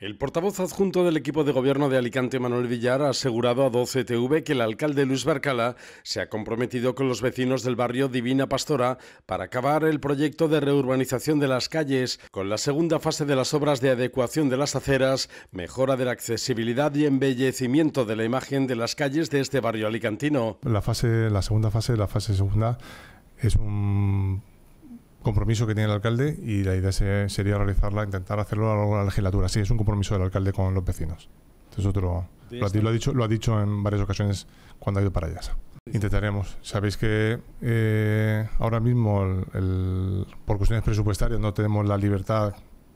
El portavoz adjunto del equipo de gobierno de Alicante, Manuel Villar, ha asegurado a 12TV que el alcalde Luis Barcala se ha comprometido con los vecinos del barrio Divina Pastora para acabar el proyecto de reurbanización de las calles, con la segunda fase de las obras de adecuación de las aceras, mejora de la accesibilidad y embellecimiento de la imagen de las calles de este barrio alicantino. La, fase, la segunda fase, la fase segunda, es un compromiso que tiene el alcalde y la idea sería realizarla, intentar hacerlo a lo largo de la legislatura. Sí, es un compromiso del alcalde con los vecinos. Eso otro... lo, ha dicho, lo ha dicho en varias ocasiones cuando ha ido para allá. Intentaremos. Sabéis que eh, ahora mismo, por cuestiones presupuestarias, no tenemos la libertad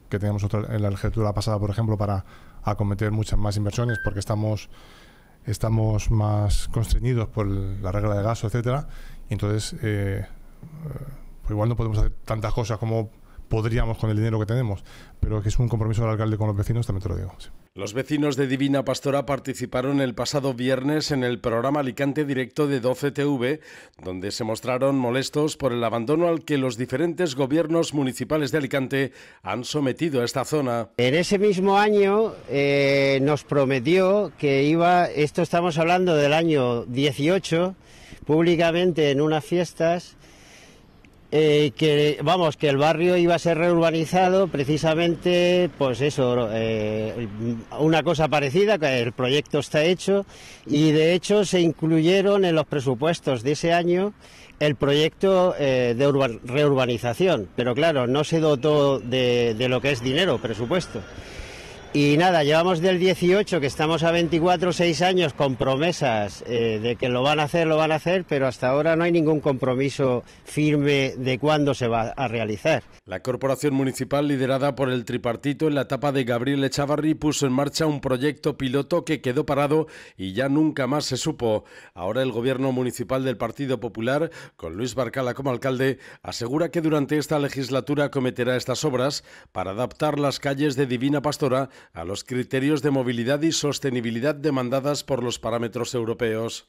que teníamos en la legislatura pasada, por ejemplo, para acometer muchas más inversiones porque estamos, estamos más constreñidos por la regla de gasto, etcétera. entonces. Eh, pues igual no podemos hacer tantas cosas como podríamos con el dinero que tenemos, pero que es un compromiso del alcalde con los vecinos, también te lo digo. Los vecinos de Divina Pastora participaron el pasado viernes en el programa Alicante Directo de 12TV, donde se mostraron molestos por el abandono al que los diferentes gobiernos municipales de Alicante han sometido a esta zona. En ese mismo año eh, nos prometió que iba, esto estamos hablando del año 18, públicamente en unas fiestas, eh, que vamos que el barrio iba a ser reurbanizado precisamente pues eso eh, una cosa parecida que el proyecto está hecho y de hecho se incluyeron en los presupuestos de ese año el proyecto eh, de reurbanización pero claro no se dotó de lo que es dinero presupuesto y nada, llevamos del 18, que estamos a 24, o 6 años con promesas eh, de que lo van a hacer, lo van a hacer, pero hasta ahora no hay ningún compromiso firme de cuándo se va a realizar. La Corporación Municipal, liderada por el tripartito en la etapa de Gabriel Echavarri, puso en marcha un proyecto piloto que quedó parado y ya nunca más se supo. Ahora el Gobierno Municipal del Partido Popular, con Luis Barcala como alcalde, asegura que durante esta legislatura cometerá estas obras para adaptar las calles de Divina Pastora a los criterios de movilidad y sostenibilidad demandadas por los parámetros europeos.